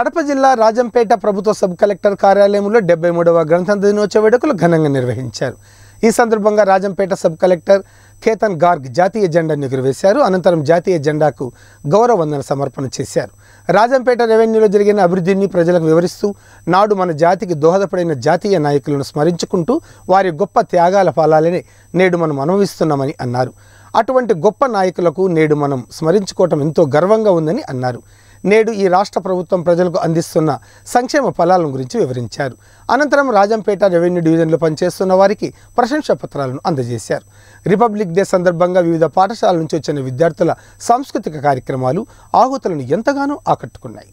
కడప జిల్లా రాజంపేట ప్రభుత్వ sub collector కార్యాలయంలో డెబ్బై మూడవ గ్రంథాంత దినోత్సవ వేడుకలు ఘనంగా నిర్వహించారు ఈ సందర్భంగా రాజంపేట సబ్ కలెక్టర్ కేతన్ గార్గ్ జాతీయ జెండాను ఎగురవేశారు అనంతరం జాతీయ జెండాకు గౌరవ వందన సమర్పణ చేశారు రాజంపేట రెవెన్యూలో జరిగిన అభివృద్ధిని ప్రజలకు వివరిస్తూ నాడు మన జాతికి దోహదపడిన జాతీయ నాయకులను స్మరించుకుంటూ వారి గొప్ప త్యాగాల ఫలాలని నేడు మనం అనుభవిస్తున్నామని అన్నారు అటువంటి గొప్ప నాయకులకు నేడు మనం స్మరించుకోవటం ఎంతో గర్వంగా ఉందని అన్నారు నేడు ఈ రాష్ట్ర ప్రభుత్వం ప్రజలకు అందిస్తున్న సంక్షేమ ఫలాలను గురించి వివరించారు అనంతరం రాజంపేట రెవెన్యూ డివిజన్లో పనిచేస్తున్న వారికి ప్రశంసా పత్రాలను అందజేశారు రిపబ్లిక్ డే సందర్భంగా వివిధ పాఠశాలల నుంచి వచ్చిన విద్యార్థుల సాంస్కృతిక కార్యక్రమాలు ఆహుతులను ఎంతగానో ఆకట్టుకున్నాయి